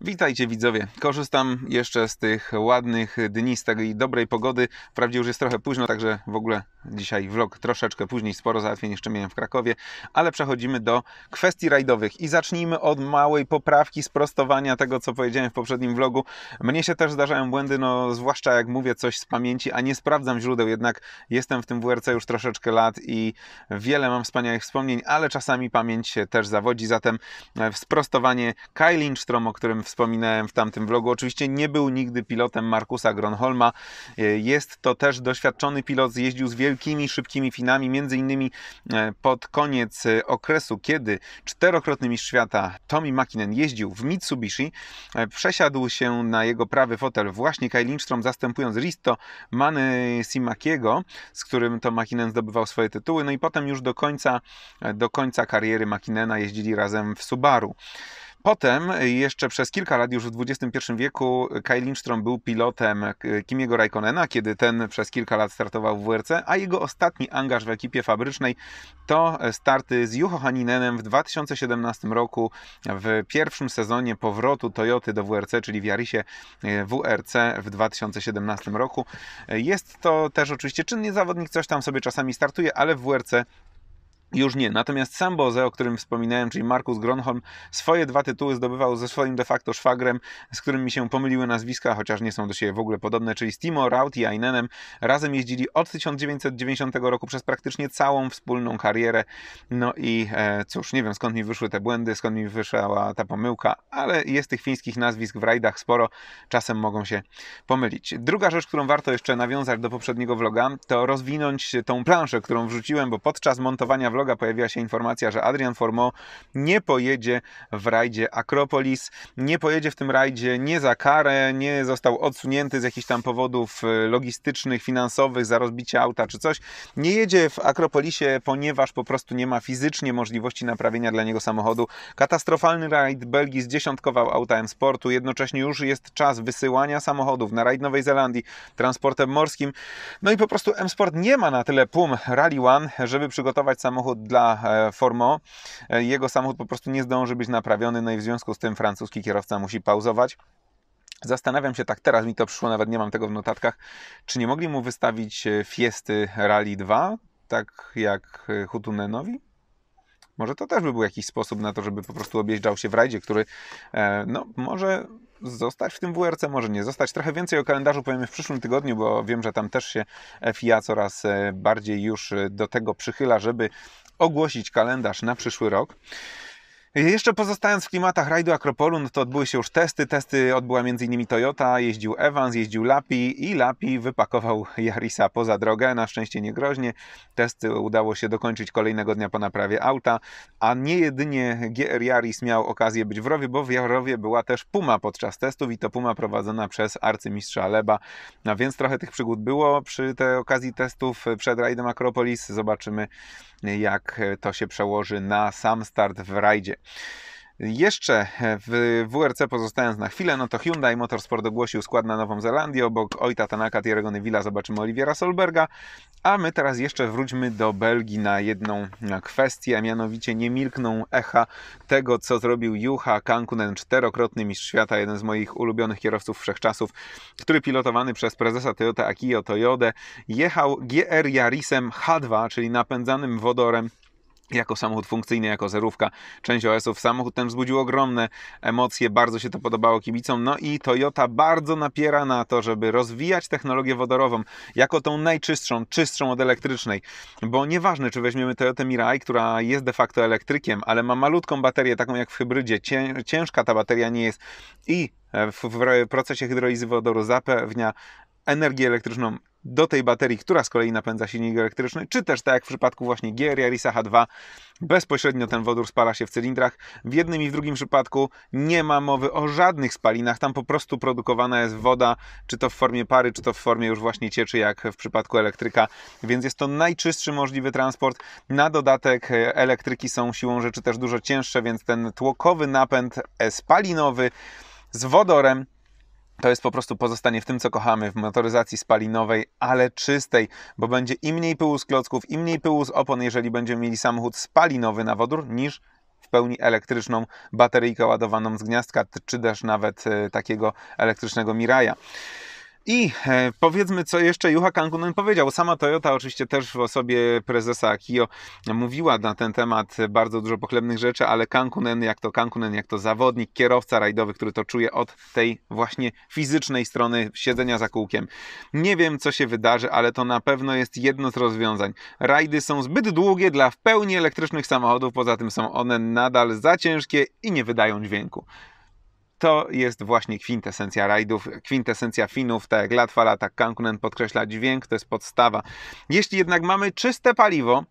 Witajcie widzowie. Korzystam jeszcze z tych ładnych dni, z tej dobrej pogody. Wprawdzie już jest trochę późno, także w ogóle dzisiaj vlog troszeczkę później, sporo załatwień jeszcze miałem w Krakowie, ale przechodzimy do kwestii rajdowych i zacznijmy od małej poprawki, sprostowania tego, co powiedziałem w poprzednim vlogu. Mnie się też zdarzają błędy, no zwłaszcza jak mówię coś z pamięci, a nie sprawdzam źródeł, jednak jestem w tym WRC już troszeczkę lat i wiele mam wspaniałych wspomnień, ale czasami pamięć się też zawodzi, zatem e, sprostowanie Kai Lindstrom, o którym wspominałem w tamtym vlogu. Oczywiście nie był nigdy pilotem Markusa Gronholma. E, jest to też doświadczony pilot, zjeździł z wielkimi, szybkimi finami, między innymi e, pod koniec e, okresu, kiedy czterokrotny mistrz świata Tommy Makinen jeździł w Mitsubishi, przesiadł się na jego prawy fotel właśnie Kai Lindström, zastępując Risto Manny Simakiego, z którym to Makinen zdobywał swoje tytuły, no i potem już do końca, do końca kariery Makinena jeździli razem w Subaru. Potem jeszcze przez kilka lat już w XXI wieku Kai Lindström był pilotem e, Kimiego Raikkonena, kiedy ten przez kilka lat startował w WRC, a jego ostatni angaż w ekipie fabrycznej to starty z Juho Haninenem w 2017 roku w pierwszym sezonie powrotu Toyoty do WRC, czyli w Jarisie WRC e, w 2017 roku. E, jest to też oczywiście czynny zawodnik, coś tam sobie czasami startuje, ale w WRC już nie. Natomiast sam Boze, o którym wspominałem, czyli Markus Gronholm, swoje dwa tytuły zdobywał ze swoim de facto szwagrem, z którym mi się pomyliły nazwiska, chociaż nie są do siebie w ogóle podobne, czyli z Timo Raut i Ainenem. Razem jeździli od 1990 roku przez praktycznie całą wspólną karierę. No i e, cóż, nie wiem skąd mi wyszły te błędy, skąd mi wyszła ta pomyłka, ale jest tych fińskich nazwisk w rajdach sporo, czasem mogą się pomylić. Druga rzecz, którą warto jeszcze nawiązać do poprzedniego vloga, to rozwinąć tą planszę, którą wrzuciłem, bo podczas montowania vloga vloga pojawiła się informacja, że Adrian Formo nie pojedzie w rajdzie Akropolis, nie pojedzie w tym rajdzie nie za karę, nie został odsunięty z jakichś tam powodów e, logistycznych, finansowych, za rozbicie auta czy coś. Nie jedzie w Akropolisie, ponieważ po prostu nie ma fizycznie możliwości naprawienia dla niego samochodu. Katastrofalny rajd Belgii zdziesiątkował auta M-Sportu, jednocześnie już jest czas wysyłania samochodów na rajd Nowej Zelandii transportem morskim. No i po prostu M-Sport nie ma na tyle pum Rally One, żeby przygotować samochód samochód dla e, Formo. E, jego samochód po prostu nie zdąży być naprawiony, no i w związku z tym francuski kierowca musi pauzować. Zastanawiam się tak teraz, mi to przyszło, nawet nie mam tego w notatkach, czy nie mogli mu wystawić e, Fiesty Rally 2, tak jak Hutunenowi? Może to też by był jakiś sposób na to, żeby po prostu objeżdżał się w rajdzie, który no, może zostać w tym WRC, może nie zostać. Trochę więcej o kalendarzu powiemy w przyszłym tygodniu, bo wiem, że tam też się FIA coraz e, bardziej już e, do tego przychyla, żeby ogłosić kalendarz na przyszły rok. Jeszcze pozostając w klimatach rajdu Akropolu, no to odbyły się już testy. Testy odbyła m.in. Toyota, jeździł Evans, jeździł Lapi i Lapi wypakował Jarisa poza drogę, na szczęście niegroźnie. Testy udało się dokończyć kolejnego dnia po naprawie auta, a nie jedynie GR Jaris miał okazję być w rowie, bo w rowie była też Puma podczas testów i to Puma prowadzona przez arcymistrza Leba. No więc trochę tych przygód było przy tej okazji testów przed rajdem Akropolis. Zobaczymy jak to się przełoży na sam start w rajdzie. Jeszcze e, w WRC pozostając na chwilę, no to Hyundai Motorsport ogłosił skład na Nową Zelandię. Obok Ojta Tanaka, Thierry'ego Neville'a zobaczymy Oliwiera Solberga. A my teraz jeszcze wróćmy do Belgii na jedną kwestię, a mianowicie nie milkną echa tego, co zrobił Jucha Kankunen, czterokrotny mistrz świata, jeden z moich ulubionych kierowców wszechczasów, który pilotowany przez prezesa Toyota Akio Toyodę jechał GR Yarisem H2, czyli napędzanym wodorem jako samochód funkcyjny, jako zerówka, część OS-ów. Samochód ten wzbudził ogromne emocje, bardzo się to podobało kibicom. No i Toyota bardzo napiera na to, żeby rozwijać technologię wodorową jako tą najczystszą, czystszą od elektrycznej. Bo nieważne, czy weźmiemy Toyota Mirai, która jest de facto elektrykiem, ale ma malutką baterię, taką jak w hybrydzie, ciężka ta bateria nie jest i w procesie hydrolizy wodoru zapewnia energię elektryczną do tej baterii, która z kolei napędza silnik elektryczny, czy też tak jak w przypadku właśnie GR Yarisa H2, bezpośrednio ten wodór spala się w cylindrach. W jednym i w drugim przypadku nie ma mowy o żadnych spalinach, tam po prostu produkowana jest woda, czy to w formie pary, czy to w formie już właśnie cieczy, jak w przypadku elektryka, więc jest to najczystszy możliwy transport. Na dodatek e, elektryki są siłą rzeczy też dużo cięższe, więc ten tłokowy napęd e, spalinowy z wodorem to jest po prostu pozostanie w tym, co kochamy, w motoryzacji spalinowej, ale czystej, bo będzie i mniej pyłu z klocków, i mniej pyłu z opon, jeżeli będziemy mieli samochód spalinowy na wodór, niż w pełni elektryczną bateryjkę ładowaną z gniazdka, czy też nawet e, takiego elektrycznego Miraja. I e, powiedzmy, co jeszcze Juha Kankunen powiedział. Sama Toyota oczywiście też w osobie prezesa Akio mówiła na ten temat bardzo dużo pochlebnych rzeczy, ale Kankunen jak to Kankunen, jak to zawodnik, kierowca rajdowy, który to czuje od tej właśnie fizycznej strony siedzenia za kółkiem. Nie wiem, co się wydarzy, ale to na pewno jest jedno z rozwiązań. Rajdy są zbyt długie dla w pełni elektrycznych samochodów, poza tym są one nadal za ciężkie i nie wydają dźwięku to jest właśnie kwintesencja rajdów, kwintesencja Finów, tak jak Latwala, tak Kankunen podkreśla dźwięk, to jest podstawa. Jeśli jednak mamy czyste paliwo,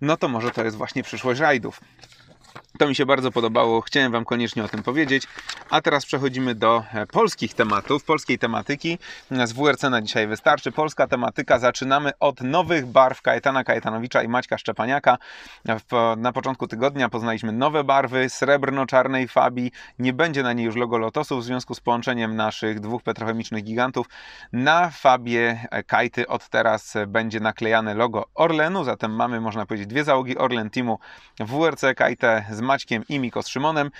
no to może to jest właśnie przyszłość rajdów. To mi się bardzo podobało, chciałem Wam koniecznie o tym powiedzieć. A teraz przechodzimy do e, polskich tematów, polskiej tematyki. Z WRC na dzisiaj wystarczy. Polska tematyka. Zaczynamy od nowych barw Kajetana Kajetanowicza i Maćka Szczepaniaka. Na początku tygodnia poznaliśmy nowe barwy srebrno-czarnej Fabii. Nie będzie na niej już logo Lotosu w związku z połączeniem naszych dwóch petrochemicznych gigantów. Na Fabie e, Kajty od teraz e, będzie naklejane logo Orlenu, zatem mamy, można powiedzieć, dwie załogi Orlen Teamu WRC Kajtę z Maćkiem i Miko z Szymonem.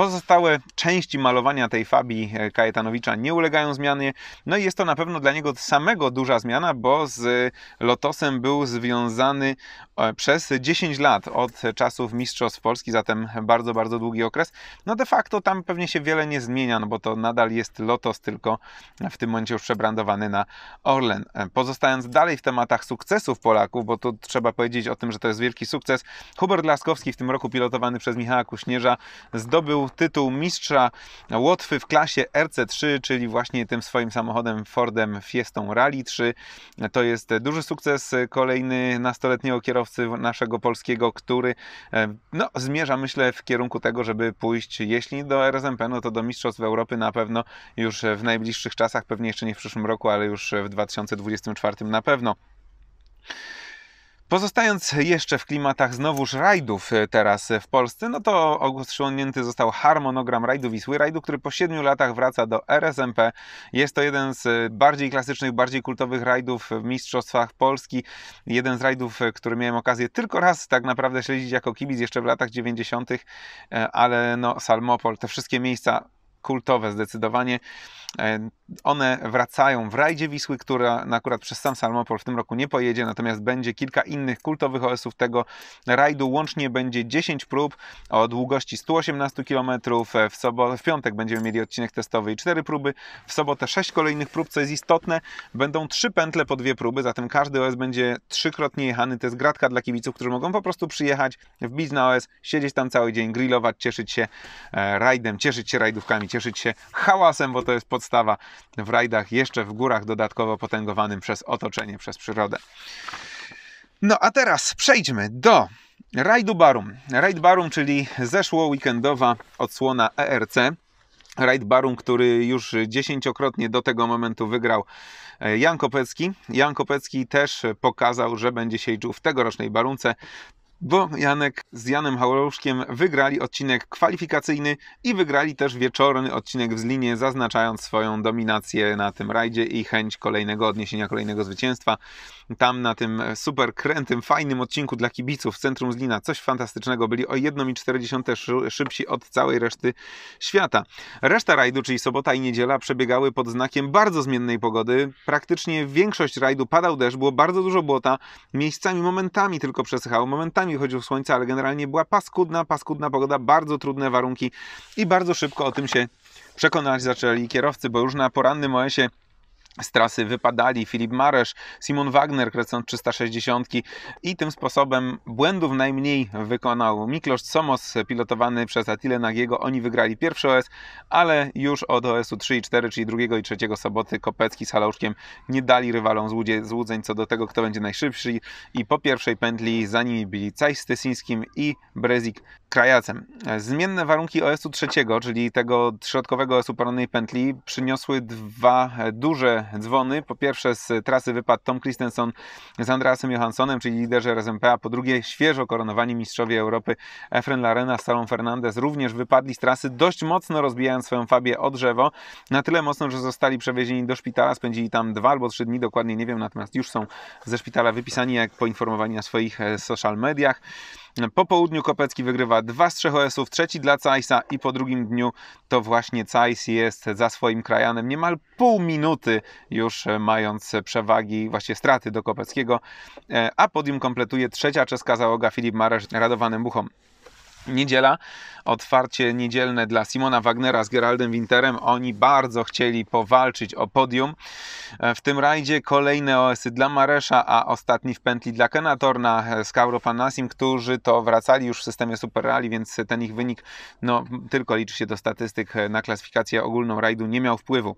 Pozostałe części malowania tej Fabii e, Kajetanowicza nie ulegają zmianie. No i jest to na pewno dla niego samego duża zmiana, bo z Lotosem był związany e, przez 10 lat od czasów Mistrzostw Polski, zatem bardzo, bardzo długi okres. No de facto tam pewnie się wiele nie zmienia, no bo to nadal jest Lotos, tylko w tym momencie już przebrandowany na Orlen. E, pozostając dalej w tematach sukcesów Polaków, bo tu trzeba powiedzieć o tym, że to jest wielki sukces, Hubert Laskowski w tym roku pilotowany przez Michała Kuśnierza zdobył tytuł mistrza Łotwy w klasie RC3, czyli właśnie tym swoim samochodem Fordem Fiestą Rally 3. To jest duży sukces kolejny nastoletniego kierowcy naszego polskiego, który e, no, zmierza myślę w kierunku tego, żeby pójść, jeśli do RSMP, no to do Mistrzostw Europy na pewno już w najbliższych czasach, pewnie jeszcze nie w przyszłym roku, ale już w 2024 na pewno. Pozostając jeszcze w klimatach znowuż rajdów e, teraz e, w Polsce, no to ogłoszony został harmonogram rajdu Wisły. Rajdu, który po 7 latach wraca do RSMP. Jest to jeden z e, bardziej klasycznych, bardziej kultowych rajdów w Mistrzostwach Polski. Jeden z rajdów, który miałem okazję tylko raz tak naprawdę śledzić jako kibic jeszcze w latach 90., ale no Salmopol, te wszystkie miejsca kultowe zdecydowanie. E, one wracają w rajdzie Wisły, która akurat przez sam Salmopol w tym roku nie pojedzie, natomiast będzie kilka innych kultowych OS-ów tego rajdu. Łącznie będzie 10 prób o długości 118 km. E, w, sobotę, w piątek będziemy mieli odcinek testowy i 4 próby. W sobotę 6 kolejnych prób, co jest istotne. Będą 3 pętle po dwie próby, zatem każdy OS będzie trzykrotnie jechany. To jest gratka dla kibiców, którzy mogą po prostu przyjechać, wbić na OS, siedzieć tam cały dzień, grillować, cieszyć się e, rajdem, cieszyć się rajdówkami, cieszyć się hałasem, bo to jest pod podstawa w rajdach, jeszcze w górach, dodatkowo potęgowanym przez otoczenie, przez przyrodę. No a teraz przejdźmy do rajdu barum. Rajd barum, czyli zeszło weekendowa odsłona ERC. Rajd Barum, który już dziesięciokrotnie do tego momentu wygrał e, Jan Kopecki. Jan Kopecki też pokazał, że będzie się liczył w tegorocznej Barunce bo Janek z Janem Hałoszkiem wygrali odcinek kwalifikacyjny i wygrali też wieczorny odcinek w Zlinie, zaznaczając swoją dominację na tym rajdzie i chęć kolejnego odniesienia, kolejnego zwycięstwa. Tam na tym super krętym, fajnym odcinku dla kibiców w centrum Zlina coś fantastycznego. Byli o 1,4 szybsi od całej reszty świata. Reszta rajdu, czyli sobota i niedziela, przebiegały pod znakiem bardzo zmiennej pogody. Praktycznie większość rajdu padał deszcz, było bardzo dużo błota, miejscami momentami tylko przesychało, momentami chodziło wychodziło słońce, ale generalnie była paskudna, paskudna pogoda, bardzo trudne warunki i bardzo szybko o tym się przekonać zaczęli kierowcy, bo już na porannym OS-ie z trasy wypadali Filip Maresz, Simon Wagner kręcąc 360 i tym sposobem błędów najmniej wykonał Miklosz Somos pilotowany przez Attila Nagiego. Oni wygrali pierwszy OS, ale już od OS-u 3 i 4, czyli drugiego i trzeciego soboty Kopecki z Halauszkiem nie dali rywalom złudzeń co do tego, kto będzie najszybszy i po pierwszej pętli za nimi byli z Tysińskim i Brezik Krajacem. Zmienne warunki OS-u trzeciego, czyli tego środkowego OS-u pętli przyniosły dwa duże dzwony. Po pierwsze z trasy wypadł Tom Christensen z Andreasem Johanssonem, czyli liderze RSMPA. Po drugie świeżo koronowani mistrzowie Europy Efren Larena z Salą Fernandez również wypadli z trasy, dość mocno rozbijając swoją fabię o drzewo. Na tyle mocno, że zostali przewiezieni do szpitala, spędzili tam dwa albo trzy dni, dokładnie nie wiem, natomiast już są ze szpitala wypisani, jak poinformowani na swoich e, social mediach. Po południu Kopecki wygrywa dwa z trzech OS-ów, trzeci dla Cajsa i po drugim dniu to właśnie Cajs jest za swoim krajanem niemal pół minuty już e, mając przewagi, właśnie straty do Kopeckiego, e, a podium kompletuje trzecia czeska załoga Filip Maresz radowanym buchom. Niedziela, otwarcie niedzielne dla Simona Wagnera z Geraldem Winterem. Oni bardzo chcieli powalczyć o podium. E, w tym rajdzie kolejne OS-y dla Maresza, a ostatni w pętli dla Kenatorna e, z Kauro Fanasim, którzy to wracali już w systemie Super Rally, więc ten ich wynik no, tylko liczy się do statystyk e, na klasyfikację ogólną rajdu, nie miał wpływu.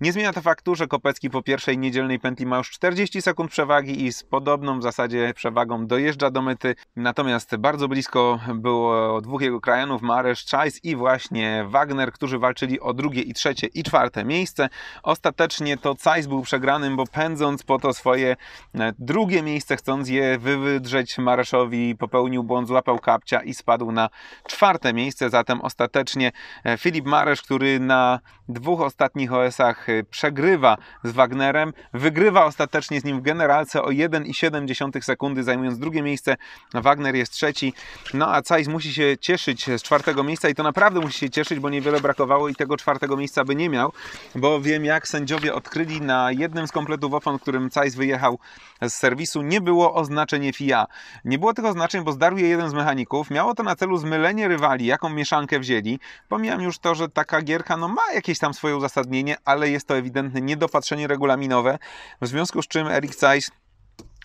Nie zmienia to faktu, że Kopecki po pierwszej niedzielnej pętli ma już 40 sekund przewagi i z podobną w zasadzie przewagą dojeżdża do mety, natomiast bardzo blisko było to dwóch jego krajanów, Maresz Czajs i właśnie Wagner, którzy walczyli o drugie i trzecie i czwarte miejsce. Ostatecznie to Czajs był przegranym, bo pędząc po to swoje e, drugie miejsce, chcąc je wywydrzeć Mareszowi, popełnił błąd, złapał kapcia i spadł na czwarte miejsce. Zatem ostatecznie e, Filip Maresz, który na dwóch ostatnich OS-ach y, przegrywa z Wagnerem, wygrywa ostatecznie z nim w generalce o 1,7 sekundy, zajmując drugie miejsce. Wagner jest trzeci, no a Zeiss musi się cieszyć z czwartego miejsca i to naprawdę musi się cieszyć, bo niewiele brakowało i tego czwartego miejsca by nie miał, bo wiem jak sędziowie odkryli na jednym z kompletów opon, którym Zeiss wyjechał z serwisu, nie było oznaczenie FIA. Nie było tych oznaczeń, bo zdarł je jeden z mechaników. Miało to na celu zmylenie rywali, jaką mieszankę wzięli. Pomijam już to, że taka gierka no, ma jakieś jakieś tam swoje uzasadnienie, ale jest to ewidentne niedopatrzenie regulaminowe, w związku z czym Eric Zeiss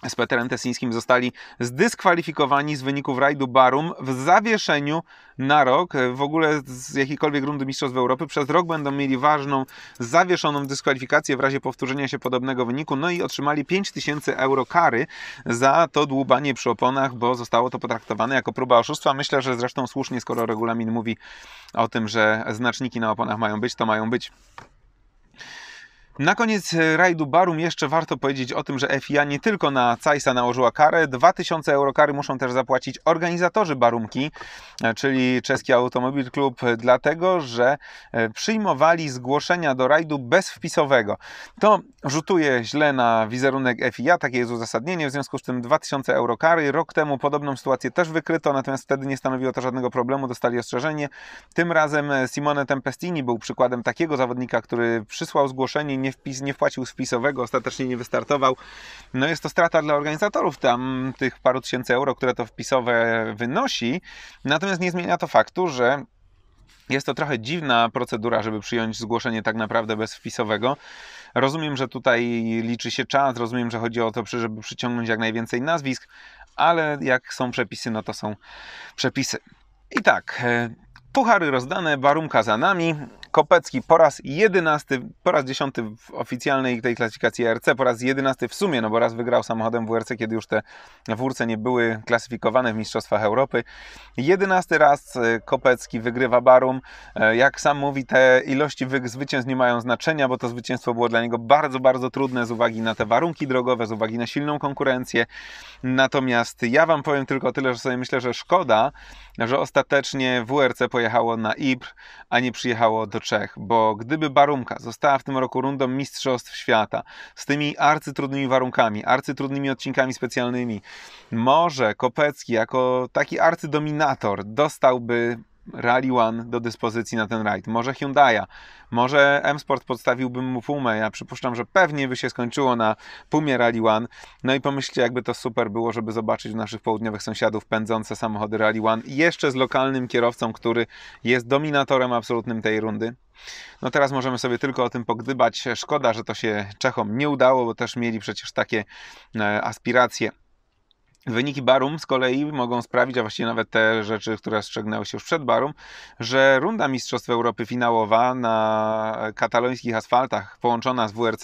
z Peterem Tesińskim zostali zdyskwalifikowani z wyników rajdu Barum w zawieszeniu na rok. W ogóle z jakiejkolwiek rundy Mistrzostw Europy przez rok będą mieli ważną, zawieszoną dyskwalifikację w razie powtórzenia się podobnego wyniku. No i otrzymali 5000 euro kary za to dłubanie przy oponach, bo zostało to potraktowane jako próba oszustwa. Myślę, że zresztą słusznie, skoro regulamin mówi o tym, że znaczniki na oponach mają być, to mają być. Na koniec e, rajdu Barum jeszcze warto powiedzieć o tym, że FIA nie tylko na Cajsa nałożyła karę, 2000 euro kary muszą też zapłacić organizatorzy Barumki, e, czyli Czeski Automobil Klub, e, dlatego, że przyjmowali zgłoszenia do rajdu bezwpisowego. To rzutuje źle na wizerunek FIA, takie jest uzasadnienie, w związku z tym 2000 euro kary. Rok temu podobną sytuację też wykryto, natomiast wtedy nie stanowiło to żadnego problemu, dostali ostrzeżenie. Tym razem Simone Tempestini był przykładem takiego zawodnika, który przysłał zgłoszenie, nie nie, wpis, nie wpłacił spisowego, ostatecznie nie wystartował. No jest to strata dla organizatorów tam tych paru tysięcy euro, które to wpisowe wynosi. Natomiast nie zmienia to faktu, że jest to trochę dziwna procedura, żeby przyjąć zgłoszenie tak naprawdę bez wpisowego. Rozumiem, że tutaj liczy się czas, rozumiem, że chodzi o to, żeby przyciągnąć jak najwięcej nazwisk, ale jak są przepisy, no to są przepisy. I tak, e, puchary rozdane, barumka za nami. Kopecki po raz jedenasty, po raz dziesiąty w oficjalnej tej klasyfikacji RC, po raz jedenasty w sumie, no bo raz wygrał samochodem WRC, kiedy już te wórce nie były klasyfikowane w Mistrzostwach Europy. Jedenasty raz e, Kopecki wygrywa Barum. E, jak sam mówi, te ilości zwycięstw nie mają znaczenia, bo to zwycięstwo było dla niego bardzo, bardzo trudne z uwagi na te warunki drogowe, z uwagi na silną konkurencję. Natomiast ja Wam powiem tylko tyle, że sobie myślę, że szkoda, że ostatecznie WRC pojechało na Ibr, a nie przyjechało do do Czech, bo gdyby Barumka została w tym roku rundą Mistrzostw Świata z tymi arcytrudnymi warunkami, arcytrudnymi odcinkami specjalnymi, może Kopecki jako taki arcydominator dostałby Rally One do dyspozycji na ten rajd. Może Hyundai, może M-Sport podstawiłbym mu Pumę. Ja przypuszczam, że pewnie by się skończyło na Pumie Rally One. No i pomyślcie, jakby to super było, żeby zobaczyć u naszych południowych sąsiadów pędzące samochody Rally One jeszcze z lokalnym kierowcą, który jest dominatorem absolutnym tej rundy. No teraz możemy sobie tylko o tym pogdybać. Szkoda, że to się Czechom nie udało, bo też mieli przecież takie e, aspiracje Wyniki Barum z kolei mogą sprawić, a właściwie nawet te rzeczy, które strzegnęły się już przed Barum, że runda Mistrzostw Europy finałowa na katalońskich asfaltach połączona z WRC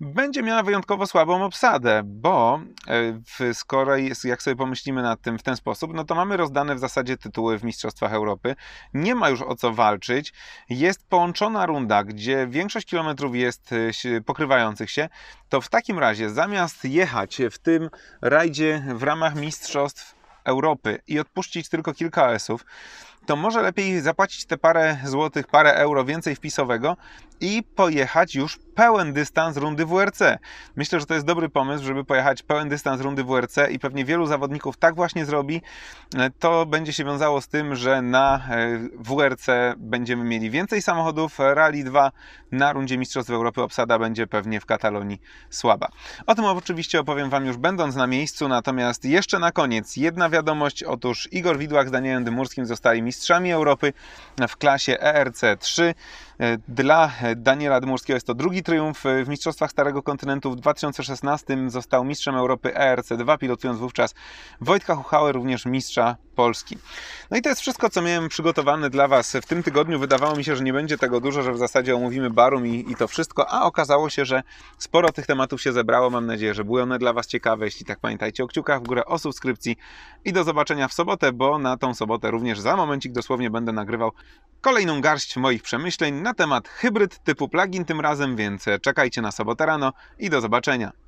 będzie miała wyjątkowo słabą obsadę, bo e, w, skoro jest, jak sobie pomyślimy nad tym w ten sposób, no to mamy rozdane w zasadzie tytuły w Mistrzostwach Europy. Nie ma już o co walczyć. Jest połączona runda, gdzie większość kilometrów jest e, pokrywających się. To w takim razie zamiast jechać w tym rajdzie w ramach Mistrzostw Europy i odpuścić tylko kilka ES-ów, to może lepiej zapłacić te parę złotych, parę euro więcej wpisowego i pojechać już pełen dystans rundy WRC. Myślę, że to jest dobry pomysł, żeby pojechać pełen dystans rundy WRC i pewnie wielu zawodników tak właśnie zrobi. E, to będzie się wiązało z tym, że na e, WRC będziemy mieli więcej samochodów. Rally 2 na rundzie Mistrzostw Europy obsada będzie pewnie w Katalonii słaba. O tym oczywiście opowiem Wam już będąc na miejscu, natomiast jeszcze na koniec jedna wiadomość. Otóż Igor Widłak z Danielem Dymurskim zostali mistrzami Europy w klasie ERC 3. E, dla e, Daniela Dmurskiego jest to drugi triumf e, w Mistrzostwach Starego Kontynentu. W 2016 został mistrzem Europy ERC2, pilotując wówczas Wojtka Huchałę, również mistrza Polski. No i to jest wszystko, co miałem przygotowane dla Was w tym tygodniu. Wydawało mi się, że nie będzie tego dużo, że w zasadzie omówimy Barum i, i to wszystko, a okazało się, że sporo tych tematów się zebrało. Mam nadzieję, że były one dla Was ciekawe. Jeśli tak, pamiętajcie o kciukach w górę, o subskrypcji i do zobaczenia w sobotę, bo na tą sobotę również za momencik dosłownie będę nagrywał kolejną garść moich przemyśleń na temat hybryd typu plugin tym razem, więc czekajcie na sobotę rano i do zobaczenia.